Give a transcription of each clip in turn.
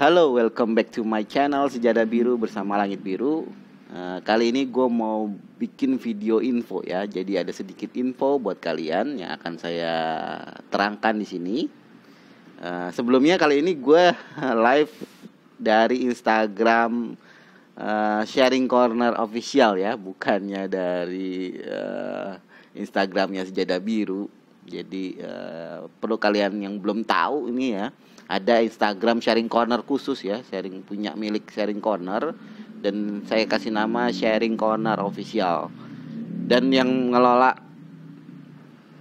Halo, welcome back to my channel Sejada Biru bersama Langit Biru. Eh, kali ini gue mau bikin video info ya, jadi ada sedikit info buat kalian yang akan saya terangkan di sini. Eh, sebelumnya kali ini gue live dari Instagram eh, Sharing Corner official ya, bukannya dari Instagramnya Sejada Biru jadi uh, perlu kalian yang belum tahu ini ya, ada Instagram sharing corner khusus ya, sharing punya milik sharing corner dan saya kasih nama sharing corner official. Dan yang ngelola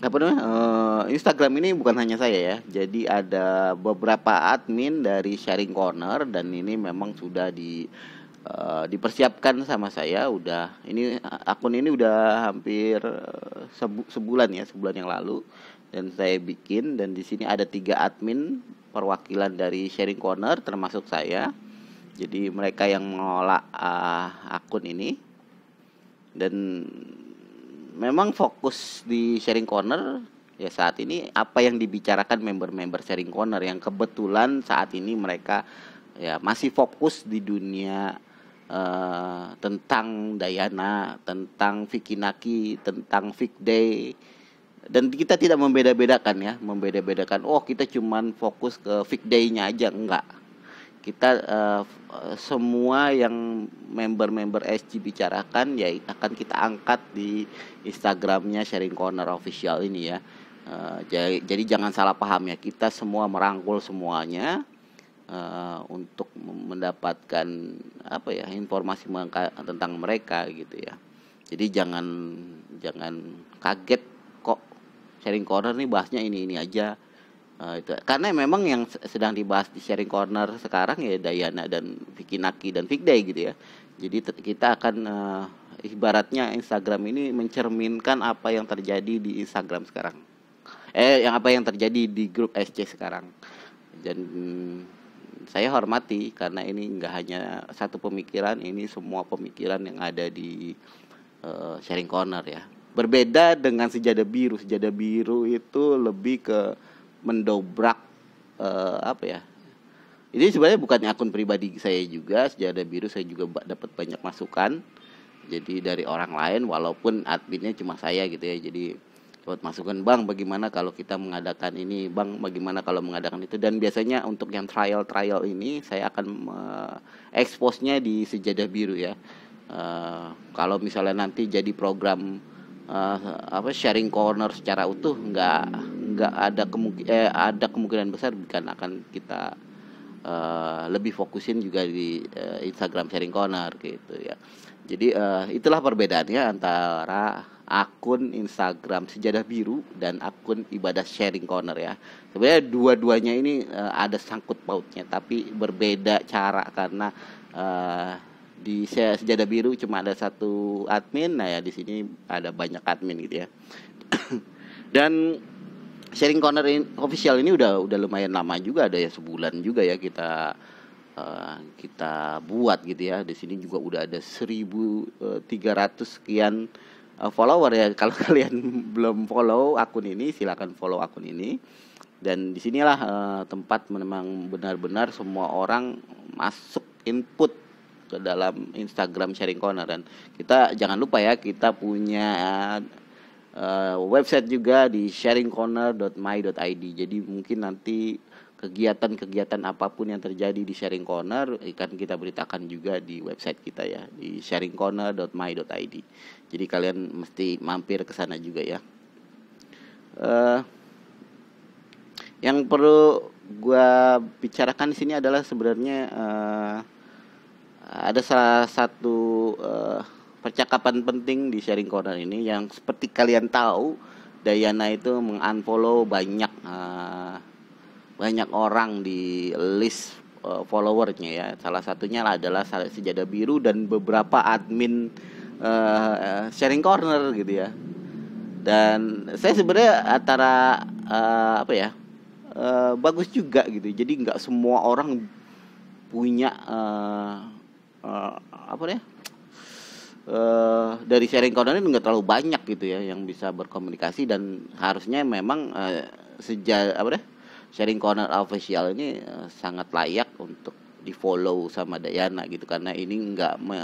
apa namanya uh, Instagram ini bukan hanya saya ya jadi ada beberapa admin dari sharing corner dan ini memang sudah di Eh, dipersiapkan sama saya udah ini akun ini udah hampir eh, sebu sebulan ya sebulan yang lalu dan saya bikin dan di sini ada tiga admin perwakilan dari sharing corner termasuk saya jadi mereka yang mengelola uh, akun ini dan memang fokus di sharing corner ya saat ini apa yang dibicarakan member-member sharing corner yang kebetulan saat ini mereka ya masih fokus di dunia uh, tentang Dayana, tentang Vicky Naki, tentang Day. Dan kita tidak membeda-bedakan ya, membeda-bedakan. Oh kita cuman fokus ke Vikday-nya aja, enggak. Kita uh, semua yang member-member SG bicarakan ya akan kita angkat di Instagramnya Sharing Corner Official ini ya. Uh, eh, jadi, jadi jangan salah paham ya, kita semua merangkul semuanya uh, untuk mendapatkan apa ya informasi tentang mereka gitu ya jadi jangan jangan kaget kok sharing corner nih bahasnya ini ini aja uh, itu karena memang yang sedang dibahas di sharing corner sekarang ya Dayana dan Vicky Naki dan Fikday gitu ya jadi kita akan uh, ibaratnya Instagram ini mencerminkan apa yang terjadi di Instagram sekarang eh yang apa yang terjadi di grup SC sekarang dan saya hormati karena ini nggak hanya satu pemikiran, ini semua pemikiran yang ada di uh, sharing corner ya. Berbeda dengan sejada biru, sejada biru itu lebih ke mendobrak uh, apa ya? Ini sebenarnya bukan akun pribadi saya juga, sejada biru saya juga dapat banyak masukan. Jadi dari orang lain walaupun adminnya cuma saya gitu ya. Jadi buat masukan bang bagaimana kalau kita mengadakan ini bang bagaimana kalau mengadakan itu dan biasanya untuk yang trial trial ini saya akan uh, expose-nya di sejadah biru ya uh, kalau misalnya nanti jadi program uh, apa sharing corner secara utuh nggak nggak ada kemungkin eh, ada kemungkinan besar bukan akan kita uh, lebih fokusin juga di uh, Instagram sharing corner gitu ya jadi uh, itulah perbedaannya antara akun Instagram Sejadah Biru dan akun Ibadah Sharing Corner ya. Sebenarnya dua-duanya ini uh, ada sangkut pautnya tapi berbeda cara karena uh, di Sejadah Biru cuma ada satu admin, nah ya di sini ada banyak admin gitu ya. dan Sharing Corner in, official ini udah udah lumayan lama juga ada ya sebulan juga ya kita eh, kita buat gitu ya. Di sini juga udah ada 1300 sekian Eh, follower ya. Kalau kalian belum follow akun ini, silahkan follow akun ini. Dan disinilah uh, eh, tempat memang benar-benar semua orang masuk input ke dalam Instagram Sharing Corner dan kita jangan lupa ya kita punya uh, website juga di sharingcorner.my.id jadi mungkin nanti kegiatan-kegiatan apapun yang terjadi di Sharing Corner ikan eh, kita beritakan juga di website kita ya di sharingcorner.my.id. Jadi kalian mesti mampir ke sana juga ya. Uh, yang perlu gue bicarakan di sini adalah sebenarnya uh, ada salah satu uh, percakapan penting di Sharing Corner ini yang seperti kalian tahu Dayana itu mengunfollow banyak uh, banyak orang di list uh, followernya ya. Salah satunya adalah sejada Biru dan beberapa admin uh, sharing corner gitu ya. Dan saya sebenarnya antara uh, apa ya? Uh, bagus juga gitu. Jadi nggak semua orang punya uh, uh, apa ya? Uh, dari sharing corner ini nggak terlalu banyak gitu ya yang bisa berkomunikasi dan harusnya memang uh, sejak apa deh sharing corner official ini eh, sangat layak untuk di follow sama Dayana gitu karena ini nggak me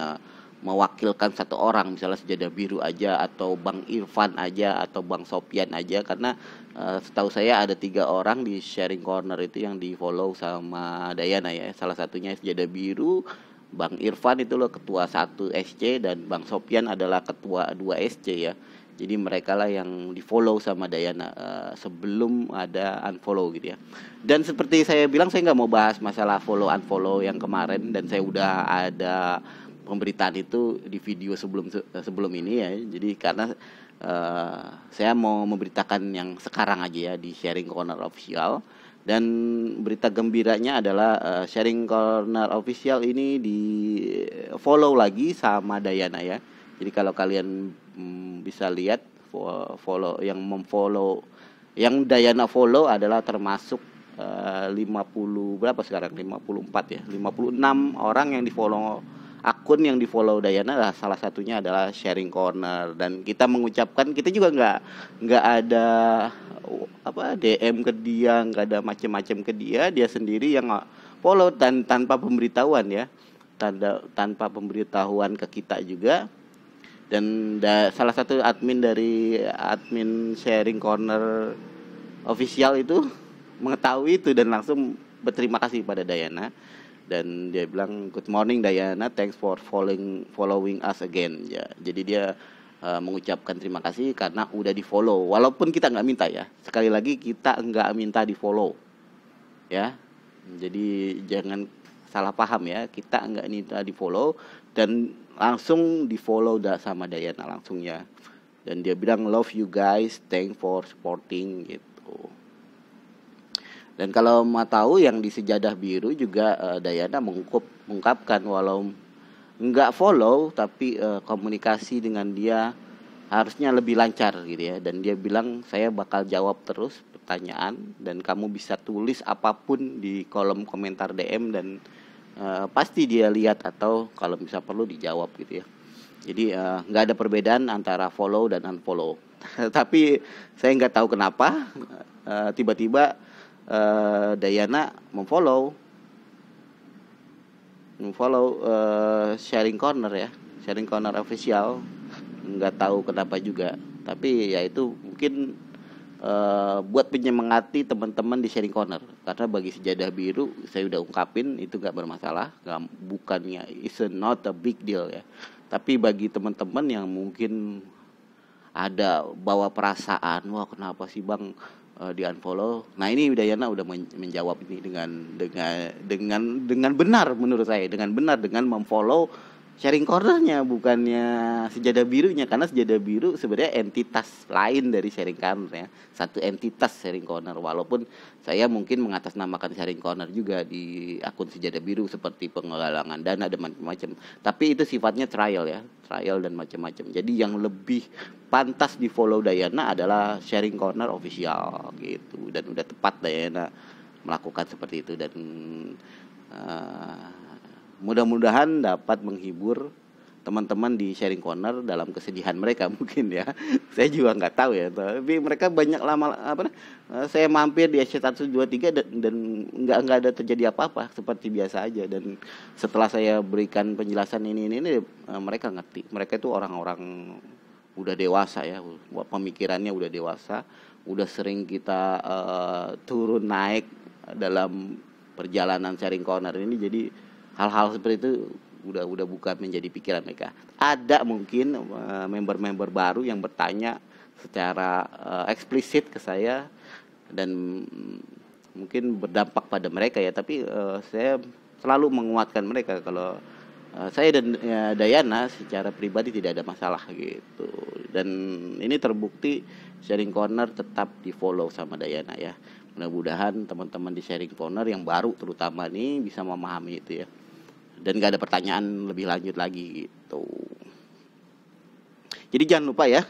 mewakilkan satu orang misalnya sejadah biru aja atau Bang Irfan aja atau Bang Sopian aja karena eh, setahu saya ada tiga orang di sharing corner itu yang di follow sama Dayana ya salah satunya sejadah biru Bang Irfan itu loh ketua satu SC dan Bang Sopian adalah ketua dua SC ya jadi mereka lah yang di follow sama Dayana uh, sebelum ada unfollow gitu ya dan seperti saya bilang saya nggak mau bahas masalah follow unfollow yang kemarin dan saya udah ada pemberitaan itu di video sebelum eh, sebelum ini ya jadi karena uh, saya mau memberitakan yang sekarang aja ya di sharing corner official dan berita gembiranya adalah uh, sharing corner official ini di follow lagi sama Dayana ya jadi kalau kalian mm, bisa lihat follow yang memfollow yang Dayana follow adalah termasuk eh, uh, 50 berapa sekarang 54 ya 56 orang yang di follow akun yang di follow Dayana lah salah satunya adalah sharing corner dan kita mengucapkan kita juga nggak nggak ada apa DM ke dia nggak ada macam-macam ke dia dia sendiri yang follow dan tanpa pemberitahuan ya tanpa pemberitahuan ke kita juga dan da, salah satu admin dari admin sharing corner official itu mengetahui itu dan langsung berterima kasih pada Dayana dan dia bilang good morning Dayana thanks for following following us again ya jadi dia uh, mengucapkan terima kasih karena udah di follow walaupun kita nggak minta ya sekali lagi kita nggak minta di follow ya jadi jangan salah paham ya kita nggak minta di follow dan langsung di follow dah sama Dayana langsung ya dan dia bilang love you guys thank for supporting gitu dan kalau mau tahu yang di sejadah biru juga uh, eh, Dayana mengungkap, mengungkapkan walau nggak follow tapi uh, komunikasi dengan dia harusnya lebih lancar gitu ya dan dia bilang saya bakal jawab terus pertanyaan dan kamu bisa tulis apapun di kolom komentar DM dan Eh, pasti dia lihat atau kalau bisa perlu dijawab gitu ya jadi eh, nggak ada perbedaan antara follow dan unfollow tapi saya nggak tahu kenapa eh, tiba-tiba Dayana memfollow memfollow sharing corner ya sharing corner official nggak tahu kenapa juga tapi ya itu mungkin Eh, buat penyemangati teman-teman di sharing corner karena bagi sejadah biru saya udah ungkapin itu gak bermasalah gak, bukannya it's not a big deal ya tapi bagi teman-teman yang mungkin ada bawa perasaan wah kenapa sih bang uh, eh, di unfollow nah ini Dayana udah menjawab ini dengan dengan dengan dengan benar menurut saya dengan benar dengan memfollow sharing Corner-nya bukannya sejadah birunya karena sejadah biru sebenarnya entitas lain dari sharing corner ya satu entitas sharing corner walaupun saya mungkin mengatasnamakan sharing corner juga di akun sejadah biru seperti penggalangan dana dan macam-macam tapi itu sifatnya trial ya trial dan macam-macam jadi yang lebih pantas di follow Dayana adalah sharing corner official gitu dan udah tepat Dayana melakukan seperti itu dan uh, mudah-mudahan dapat menghibur teman-teman di sharing corner dalam kesedihan mereka mungkin ya saya juga nggak tahu ya tapi mereka banyak lama apa eh, saya mampir di SC 123 dan, dan nggak nggak ada terjadi apa-apa seperti biasa aja dan setelah saya berikan penjelasan ini ini, ini eh, mereka ngerti mereka itu orang-orang udah dewasa ya pemikirannya udah dewasa udah sering kita uh, turun naik dalam perjalanan sharing corner ini jadi hal-hal seperti itu udah udah bukan menjadi pikiran mereka. Ada mungkin eh, member-member baru yang bertanya secara uh, eksplisit ke saya dan mungkin berdampak pada mereka ya, tapi uh, saya selalu menguatkan mereka kalau uh, saya dan ya, Dayana secara pribadi tidak ada masalah gitu. Dan ini terbukti Sharing Corner tetap di-follow sama Dayana ya. Mudah-mudahan teman-teman di Sharing Corner yang baru terutama ini bisa memahami itu ya dan gak ada pertanyaan lebih lanjut lagi gitu. Jadi jangan lupa ya,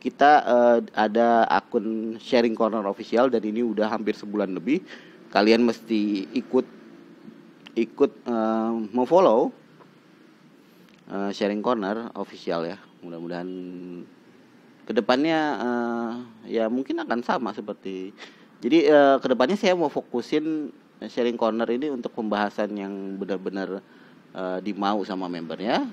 kita uh, ada akun sharing corner official dan ini udah hampir sebulan lebih. Kalian mesti ikut ikut uh, eh, mau follow uh, eh, sharing corner official ya. Mudah-mudahan kedepannya uh, ya mungkin akan sama seperti. Jadi uh, kedepannya saya mau fokusin sharing corner ini untuk pembahasan yang benar-benar uh, dimau sama membernya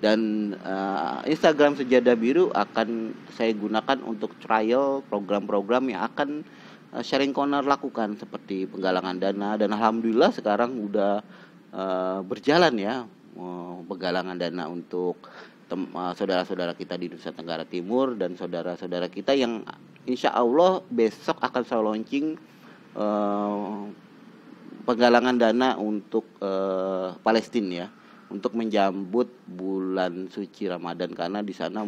dan uh, Instagram Sejadah Biru akan saya gunakan untuk trial program-program yang akan uh, sharing corner lakukan seperti penggalangan dana dan alhamdulillah sekarang udah uh, berjalan ya uh, penggalangan dana untuk saudara-saudara uh, kita di Nusa Tenggara Timur dan saudara-saudara kita yang insya Allah besok akan saya launching uh, penggalangan dana untuk uh, eh, Palestina ya untuk menjambut bulan suci Ramadan karena di sana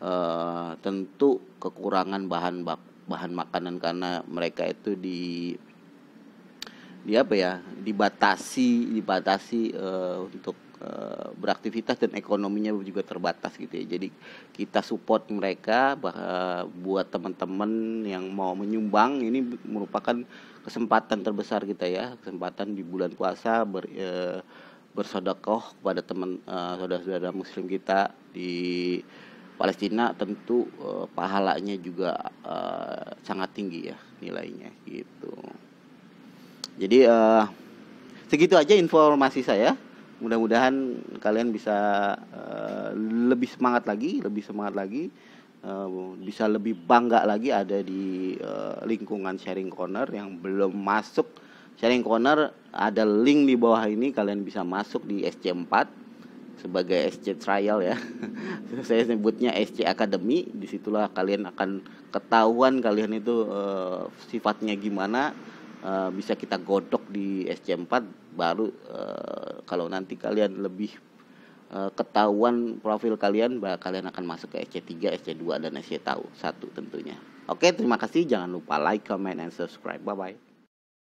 uh, tentu kekurangan bahan bak bahan makanan karena mereka itu di di apa ya dibatasi dibatasi uh, untuk Eh, beraktivitas dan ekonominya juga terbatas gitu ya. Jadi kita support mereka bah, buat teman-teman yang mau menyumbang ini merupakan kesempatan terbesar kita ya, kesempatan di bulan puasa ber e, bersodakoh kepada teman e, saudara-saudara muslim kita di Palestina tentu e, pahalanya juga e, sangat tinggi ya nilainya gitu. Jadi e, segitu aja informasi saya mudah-mudahan kalian bisa uh, lebih semangat lagi lebih semangat lagi uh, bisa lebih bangga lagi ada di uh, lingkungan sharing corner yang belum masuk sharing corner ada link di bawah ini kalian bisa masuk di SC4 sebagai SC trial ya saya sebutnya SC Academy disitulah kalian akan ketahuan kalian itu uh, sifatnya gimana Eh, bisa kita godok di SC4 baru uh, kalau nanti kalian lebih uh, ketahuan profil kalian bahwa kalian akan masuk ke SC3, SC2 dan SC tahu satu tentunya. Oke, terima kasih. Jangan lupa like, comment, and subscribe. Bye bye.